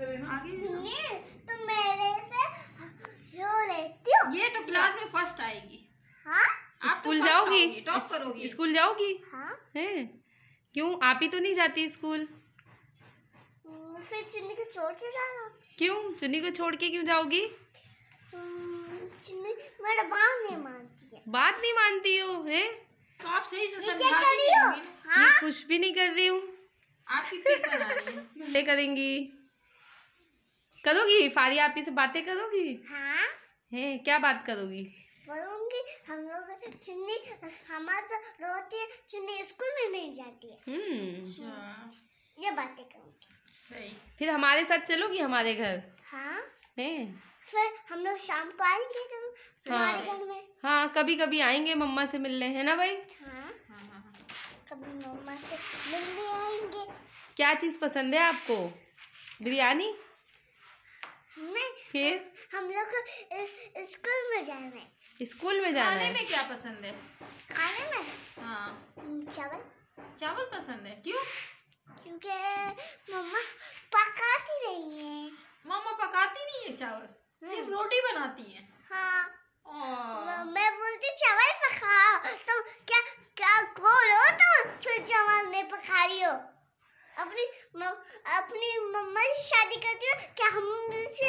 ये तो क्लास तो में फर्स्ट आएगी हाँ तो स्कूल तो जाओगी टॉप करोगी स्कूल जाओगी हाँ क्यों आप ही तो नहीं जाती स्कूल हम्म, फिर चुन्नी को छोड़ के जाना क्यों चुन्नी को छोड़ के क्यों जाओगी हम्म, मेरा बात नहीं मानती है बात नहीं मानती हो है तो आप सही से समझा रही हो हाँ? कुछ भी नहीं कर रही हूँ आप करेंगी करोगी फारिया आप से बातें करोगी हाँ है क्या बात करोगी बोलूंगी हम लोग चुन्नी रोती है चुन्नी स्कूल में नहीं जाती है हम्म हाँ। ये बातें करूंगी सही फिर हमारे साथ चलोगी हमारे घर हाँ है फिर हम लोग शाम को आएंगे तुम हाँ। घर में हाँ कभी कभी आएंगे मम्मा से मिलने है ना भाई हाँ।, हाँ, कभी मम्मा से मिलने आएंगे क्या चीज़ पसंद है आपको बिरयानी मैं फिर हम लोग स्कूल में जाना है स्कूल में जाना खाने में क्या पसंद है खाने में हाँ चावल चावल पसंद है क्यों क्योंकि मम्मा पकाती नहीं है मम्मा पकाती नहीं है चावल सिर्फ रोटी बनाती है हाँ, हाँ। मैं बोलती चावल पकाओ शादी करती हूँ क्या हम से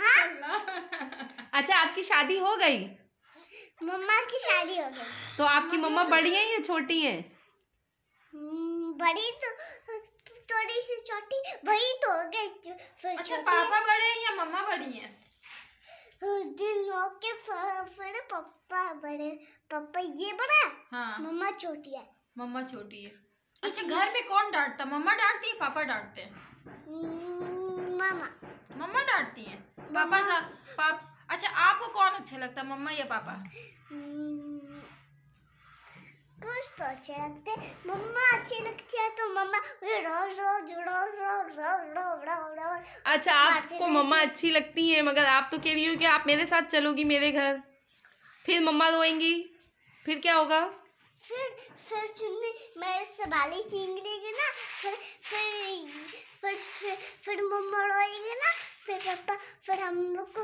हाँ अच्छा आपकी शादी हो गई मम्मा की शादी हो गई तो आपकी मम्मा बड़ी हैं या छोटी हैं हम्म, बड़ी तो थोड़ी सी छोटी बड़ी तो हो गई फिर अच्छा पापा बड़े हैं या मम्मा बड़ी हैं दिलों के फिर पापा बड़े पापा ये बड़ा हाँ मम्मा छोटी है मम्मा छोटी है अच्छा घर में कौन डांटता मम्मा डांटती है पापा डांटते हैं हम्म, मामा मम्मा डांटती हैं पापा सा पाप अच्छा आपको कौन अच्छा लगता है मम्मा या पापा हम्म, कुछ तो अच्छे लगते मम्मा अच्छी लगती है तो मम्मा रोज रोज रोज रोज रोज रोज रोज अच्छा आपको मम्मा अच्छी लगती है मगर आप तो कह रही हो कि आप मेरे साथ चलोगी मेरे घर फिर मम्मा रोएंगी फिर क्या होगा फिर फिर चुन्नी मेरे से बाली छीन लेगी ना पापा फिर हम लोग को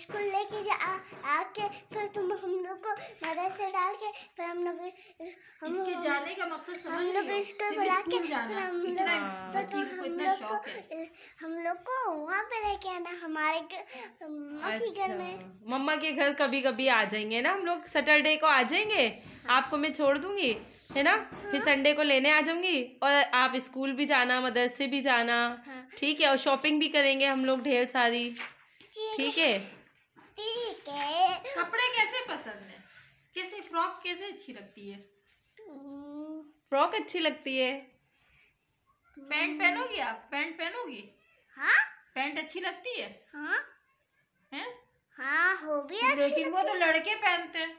स्कूल लेके जा आके फिर तुम हम लोग को मदद से डाल के फिर हम लोग हम इसके जाने का मकसद समझ हम लोग स्कूल बुला के हम लोग हाँ, मतलब हम लोग को हम लोग को वहाँ पे लेके आना हमारे घर में अच्छा। मम्मा के घर कभी कभी आ जाएंगे ना हम लोग सैटरडे को आ जाएंगे हाँ। आपको मैं छोड़ दूंगी है ना हाँ। फिर संडे को लेने आ जाऊंगी और आप स्कूल भी जाना मदरसे भी जाना हाँ। ठीक है और शॉपिंग भी करेंगे हम लोग ढेर सारी ठीक है ठीक है कपड़े कैसे पसंद है कैसे फ्रॉक कैसे अच्छी लगती है फ्रॉक अच्छी लगती है पैंट पहनोगी आप पैंट पहनोगी हाँ पैंट अच्छी लगती है हाँ हाँ, हो भी अच्छी लेकिन वो तो लड़के पहनते हैं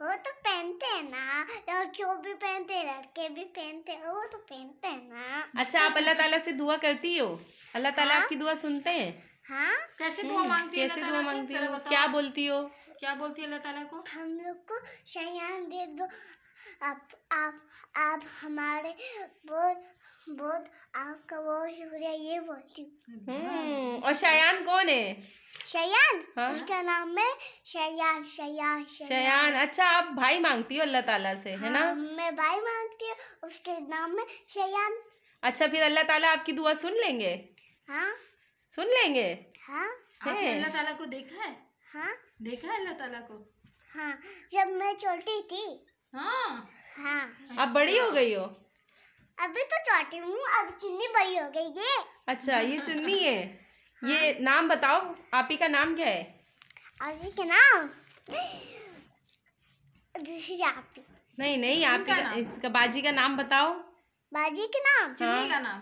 वो तो पहनते हैं ना लड़कियों भी पहनते हैं लड़के भी पहनते हैं वो तो पहनते हैं ना अच्छा आप अल्लाह ताला से दुआ करती हो अल्लाह ताला हाँ। आपकी दुआ सुनते हैं हाँ कैसे हम्म, दुआ मांगती कैसे दुआ मांगती हो क्या बोलती हो क्या बोलती है अल्लाह ताला को हम लोग को शयान दे दो आप आप आप हमारे बहुत बहुत आपका बहुत शुक्रिया ये बोलती हूँ हम्म, हम्म। और शयान कौन है शयान हाँ? उसका नाम है शयान शयान शयान अच्छा आप भाई मांगती हो अल्लाह ताला से हाँ, है ना हाँ, मैं भाई मांगती हूँ उसके नाम है शयान अच्छा फिर अल्लाह ताला आपकी दुआ सुन लेंगे हाँ सुन लेंगे हाँ आपने अल्लाह ताला को देखा है हाँ देखा है अल्लाह ताला को हाँ जब मैं छोटी थी हाँ हाँ अब बड़ी हो गई हो अभी तो छोटी हूँ अब चुन्नी बड़ी हो गई है अच्छा ये चुन्नी है हाँ? ये नाम बताओ आप ही का नाम क्या है आप ही का नाम आपी नहीं नहीं आप का, इसका बाजी का नाम बताओ बाजी के नाम चुन्नी हाँ। का नाम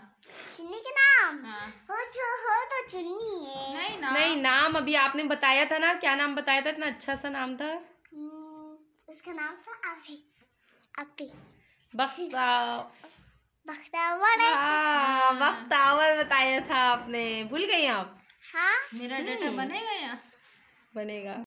चुन्नी के नाम हाँ। हो तो, हो तो चुन्नी है नहीं नाम नहीं नाम अभी आपने बताया था ना क्या नाम बताया था इतना अच्छा सा नाम था हम्म, उसका नाम था आपी आपी बस बख्तावर है हाँ बख्तावर हाँ। बताया था आपने भूल गई आप हाँ मेरा डाटा हम्म। बनेगा यहाँ बनेगा